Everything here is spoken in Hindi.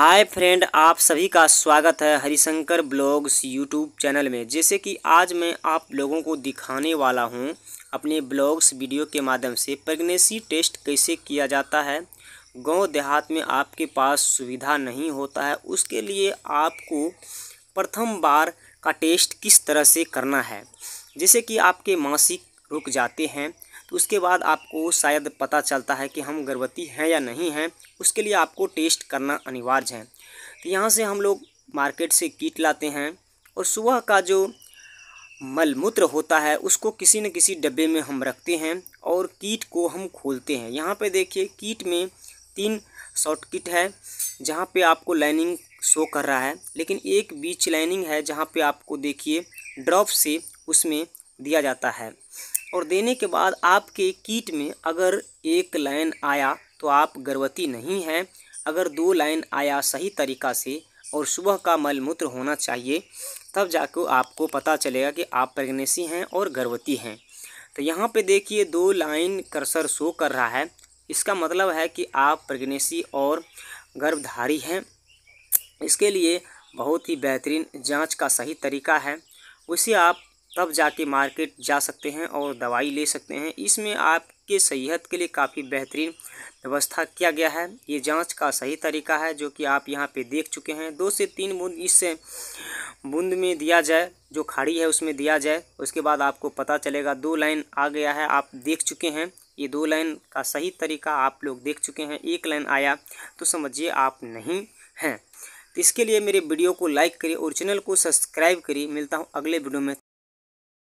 हाय फ्रेंड आप सभी का स्वागत है हरिशंकर ब्लॉग्स यूट्यूब चैनल में जैसे कि आज मैं आप लोगों को दिखाने वाला हूं अपने ब्लॉग्स वीडियो के माध्यम से प्रेगनेंसी टेस्ट कैसे किया जाता है गांव देहात में आपके पास सुविधा नहीं होता है उसके लिए आपको प्रथम बार का टेस्ट किस तरह से करना है जैसे कि आपके मासिक रुक जाते हैं तो उसके बाद आपको शायद पता चलता है कि हम गर्भवती हैं या नहीं हैं उसके लिए आपको टेस्ट करना अनिवार्य है तो यहाँ से हम लोग मार्केट से कीट लाते हैं और सुबह का जो मलमूत्र होता है उसको किसी न किसी डब्बे में हम रखते हैं और कीट को हम खोलते हैं यहाँ पे देखिए कीट में तीन शॉर्ट किट है जहाँ पे आपको लाइनिंग शो कर रहा है लेकिन एक बीच लाइनिंग है जहाँ पे आपको देखिए ड्रॉप से उसमें दिया जाता है और देने के बाद आपके कीट में अगर एक लाइन आया तो आप गर्भवती नहीं हैं अगर दो लाइन आया सही तरीका से और सुबह का मलमूत्र होना चाहिए तब जाकर आपको पता चलेगा कि आप प्रेगनेंसी हैं और गर्भवती हैं तो यहाँ पे देखिए दो लाइन कर्सर शो कर रहा है इसका मतलब है कि आप प्रेगनेंसी और गर्भधारी हैं इसके लिए बहुत ही बेहतरीन जांच का सही तरीका है उसे आप तब जाके मार्केट जा सकते हैं और दवाई ले सकते हैं इसमें आपके सेहत के लिए काफ़ी बेहतरीन व्यवस्था किया गया है ये जांच का सही तरीका है जो कि आप यहाँ पे देख चुके हैं दो से तीन बूंद इस बूंद में दिया जाए जो खाड़ी है उसमें दिया जाए उसके बाद आपको पता चलेगा दो लाइन आ गया है आप देख चुके हैं ये दो लाइन का सही तरीका आप लोग देख चुके हैं एक लाइन आया तो समझिए आप नहीं हैं तो इसके लिए मेरे वीडियो को लाइक करिए और चैनल को सब्सक्राइब करिए मिलता हूँ अगले वीडियो में